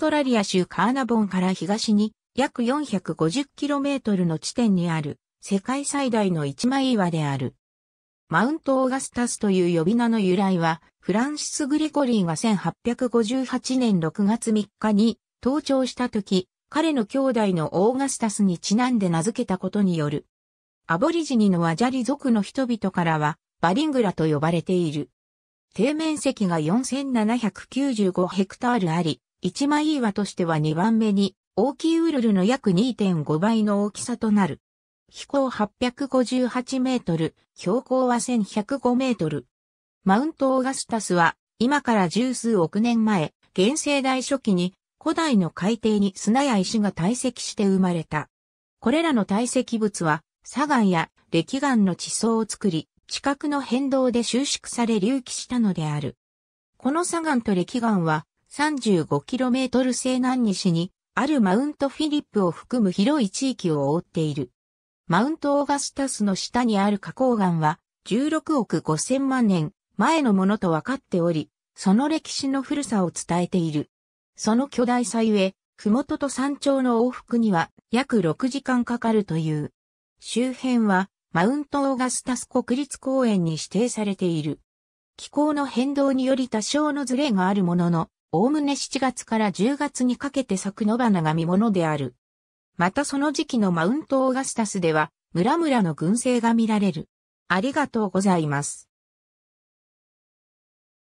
ストラリア州カーナボンから東に約 450km の地点にある世界最大の一枚岩である。マウント・オーガスタスという呼び名の由来は、フランシス・グリコリーが1858年6月3日に登頂した時、彼の兄弟のオーガスタスにちなんで名付けたことによる。アボリジニのワジャリ族の人々からは、バリングラと呼ばれている。底面積が4795ヘクタールあり、一枚岩としては2番目に大きいウルルの約2.5倍の大きさとなる。飛行858メートル、標高は1105メートル。マウントオーガスタスは今から十数億年前、原生代初期に古代の海底に砂や石が堆積して生まれた。これらの堆積物は砂岩や歴岩の地層を作り、地殻の変動で収縮され隆起したのである。この砂岩と歴岩は 35km 西南西にあるマウントフィリップを含む広い地域を覆っている。マウントオーガスタスの下にある花崗岩は16億5000万年前のものと分かっており、その歴史の古さを伝えている。その巨大さゆえ、麓と山頂の往復には約6時間かかるという。周辺はマウントオーガスタス国立公園に指定されている。気候の変動により多少のズレがあるものの、おおむね7月から10月にかけて咲く野花が見物である。またその時期のマウントオーガスタスでは、村々の群生が見られる。ありがとうございます。